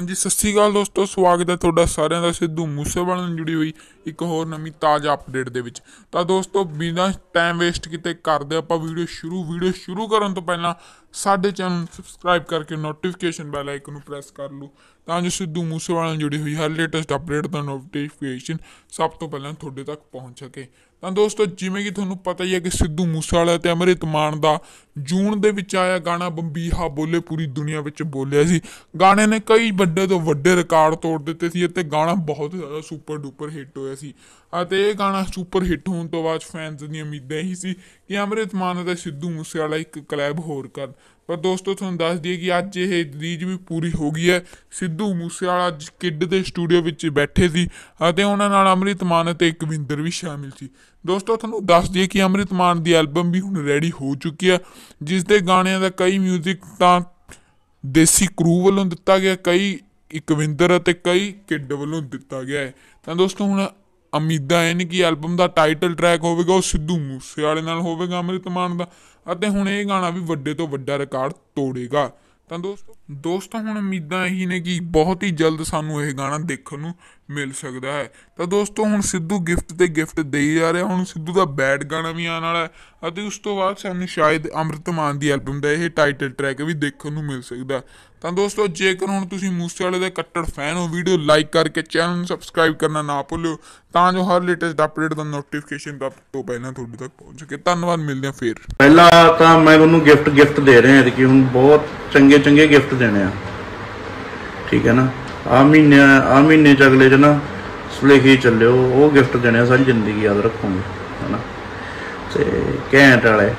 ਹਾਂਜੀ ਸਤਿ ਸ਼੍ਰੀ ਅਕਾਲ ਦੋਸਤੋ ਸਵਾਗਤ ਹੈ ਤੁਹਾਡਾ ਸਾਰਿਆਂ ਦਾ ਸਿੱਧੂ ਮੂਸੇਵਾਲਾ ਨਾਲ ਜੁੜੀ ਹੋਈ ਇੱਕ ਹੋਰ ਨਵੀਂ ਤਾਜ਼ਾ ਅਪਡੇਟ ਦੇ ਵਿੱਚ ਤਾਂ ਦੋਸਤੋ ਬਿਨਾਂ ਟਾਈਮ ਵੇਸਟ ਕੀਤੇ ਕਰਦੇ ਆਪਾਂ ਵੀਡੀਓ ਸ਼ੁਰੂ ਵੀਡੀਓ ਸ਼ੁਰੂ ਕਰਨ ਤੋਂ ਪਹਿਲਾਂ ਸਾਡੇ ਚੈਨਲ ਨੂੰ ਸਬਸਕ੍ਰਾਈਬ ਕਰਕੇ ਨੋਟੀਫਿਕੇਸ਼ਨ ਬੈਲ ਆਈਕਨ ਨੂੰ ਪ੍ਰੈਸ ਕਰ ਲਓ ਤਾਂ ਜੋ ਸਿੱਧੂ ਮੂਸੇਵਾਲਾ ਨਾਲ ਜੁੜੀ ਹੋਈ ਹਰ ਲੇਟੈਸਟ ਅਪਡੇਟ ਦਾ ਨੋਟੀਫਿਕੇਸ਼ਨ ਸਭ ਤੋਂ ਪਹਿਲਾਂ ਤੁਹਾਡੇ ਤੱਕ ਪਹੁੰਚ ਸਕੇ ਤਾਂ ਦੋਸਤੋ ਜਿਵੇਂ ਕਿ ਤੁਹਾਨੂੰ ਪਤਾ ਹੀ ਹੈ ਕਿ ਸਿੱਧੂ ਮੂਸੇਵਾਲਾ ਤੇ ਅਮਰਿਤ ਮਾਨ ਦਾ ਜੂਨ ਦੇ ਵਿੱਚ ਆਇਆ ਗਾਣਾ ਬੰਬੀਹਾ ਬੋਲੇ ਪੂਰੀ ਦੁਨੀਆ ਵਿੱਚ ਬੋਲਿਆ ਸੀ ਗਾਣੇ ਨੇ ਕਈ ਵੱਡੇ ਤੋਂ ਵੱਡੇ ਰਿਕਾਰਡ ਤੋੜ ਦਿੱਤੇ ਸੀ ਅਤੇ ਗਾਣਾ ਬਹੁਤ ਜ਼ਿਆਦਾ ਸੁਪਰ ਡੂਪਰ ਹਿੱਟ ਹੋਇਆ ਸੀ ਅਤੇ ਇਹ ਗਾਣਾ ਸੁਪਰ ਹਿੱਟ ਹੋਣ ਤੋਂ ਬਾਅਦ ਫੈਨਸ ਦੀਆਂ ਉਮੀਦਾਂ ਹੀ ਸੀ ਕਿ ਅਮਰਿਤ ਮਾਨ ਅਤੇ ਸਿੱਧੂ ਮੂਸੇਵਾਲਾ ਇੱਕ ਕਲੈਬ ਹੋਰ ਕਰਨ ਪਰ ਦੋਸਤੋ ਤੁਹਾਨੂੰ ਦੱਸ ਦਈਏ ਕਿ ਅੱਜ ਇਹ ਰੀਜ ਵੀ ਪੂਰੀ ਹੋ ਗਈ ਹੈ ਸਿੱਧੂ ਮੂਸੇਵਾਲਾ ਕਿੱਡ ਦੇ ਸਟੂਡੀਓ ਵਿੱਚ ਬੈਠੇ ਸੀ ਅਤੇ ਉਹਨਾਂ ਨਾਲ ਅੰਮ੍ਰਿਤ ਮਾਨ ਅਤੇ ਕਵਿੰਦਰ ਵੀ ਸ਼ਾਮਿਲ ਸੀ ਦੋਸਤੋ ਤੁਹਾਨੂੰ ਦੱਸ ਦਈਏ ਕਿ ਅੰਮ੍ਰਿਤ ਮਾਨ ਦੀ ਐਲਬਮ ਵੀ ਹੁਣ ਰੈਡੀ ਹੋ ਚੁੱਕੀ ਹੈ ਜਿਸ ਦੇ ਗਾਣਿਆਂ ਦਾ ਕਈ 뮤직 ਤਾਂ ਦੇਸੀ ਕਰੂ ਵੱਲੋਂ ਦਿੱਤਾ ਗਿਆ ਕਈ ਇਕਵਿੰਦਰ ਅਤੇ ਕਈ ਕਿੱਡ ਵੱਲੋਂ ਦਿੱਤਾ ਗਿਆ ਹੈ ਤਾਂ ਦੋਸਤੋ ਹੁਣ ਉਮੀਦਾਂ ਐ ਕਿ ਐਲਬਮ ਦਾ ਟਾਈਟਲ ਟਰੈਕ ਹੋਵੇਗਾ ਉਹ ਸਿੱਧੂ ਮੂਸੇਵਾਲੇ ਨਾਲ ਹੋਵੇਗਾ ਅਮਰਿਤ ਮਾਨ ਦਾ ਅਤੇ ਹੁਣ ਇਹ ਗਾਣਾ ਵੀ ਵੱਡੇ ਤੋਂ ਵੱਡਾ ਰਿਕਾਰਡ ਤੋੜੇਗਾ ਤਾਂ ਦੋਸਤੋ ਦੋਸਤੋ ਹੁਣ ਉਮੀਦਾਂ ਇਹੀ ਨੇ ਕਿ ਬਹੁਤ ਹੀ ਜਲਦ ਸਾਨੂੰ ਇਹ ਗਾਣਾ ਦੇਖਣ ਨੂੰ ਮਿਲ ਸਕਦਾ ਹੈ ਤਾਂ ਦੋਸਤੋ ਹੁਣ ਸਿੱਧੂ ਗਿਫਟ ਤੇ ਗਿਫਟ ਦੇਈ ਜਾ ਰਿਹਾ ਹੁਣ ਸਿੱਧੂ ਦਾ ਬੈਡ ਗਾਣਾ ਵੀ ਆਉਣ ਵਾਲਾ ਹੈ ਅਤੇ ਉਸ ਤੋਂ ਬਾਅਦ ਸਾਨੂੰ ਸ਼ਾਇਦ ਅੰਮ੍ਰਿਤਮਾਨ ਦੀ ਐਲਬਮ ਦਾ ਇਹ ਟਾਈਟਲ ਟਰੈਕ ਵੀ ਦੇਖਣ ਨੂੰ ਮਿਲ ਸਕਦਾ ਤਾਂ ਦੋਸਤੋ ਜੇਕਰ ਹੁਣ ਤੁਸੀਂ ਮੂਸੇ ਵਾਲੇ ਦੇ ਕੱਟੜ ਫੈਨ ਹੋ ਵੀਡੀਓ ਲਾਈਕ ਕਰਕੇ ਚੈਨਲ ਨੂੰ ਸਬਸਕ੍ਰਾਈਬ ਕਰਨਾ ਨਾ ਭੁੱਲਿਓ ਤਾਂ ਜੋ ਹਰ ਲੇਟੈਸਟ ਅਪਡੇਟ ਦਾ ਨੋਟੀਫਿਕੇਸ਼ਨ ਦਾ ਤੋਂ ਪਹਿਲਾਂ ਤੁਹਾਡੇ ਤੱਕ ਪਹੁੰਚ ਸਕੇ ਧੰਨਵਾਦ ਮਿਲਦੇ ਹਾਂ ਫੇਰ ਪਹਿਲਾਂ ਤਾਂ ਮੈਂ ਉਹਨੂੰ ਗਿਫਟ ਗਿਫਟ ਦੇ ਰਿਹਾ ਹਾਂ ਕਿ ਹੁਣ ਬਹੁਤ ਚੰਗੇ ਚੰਗੇ ਗਿਫਟ ਦੇਣੇ ਆ ਠੀਕ ਹੈ ਨਾ ਆ ਮਹੀਨੇ ਆ ਮਹੀਨੇ ਚ ਅਗਲੇ ਚ ਨਾ ਸੁਲੇਖੀ ਚੱਲਿਓ ਉਹ ਗਿਫਟ ਦੇਣੇ ਸਾਰੀ ਜ਼ਿੰਦਗੀ ਯਾਦ ਰੱਖੂਗੇ ਹਨਾ ਤੇ ਘੈਂਟ ਵਾਲੇ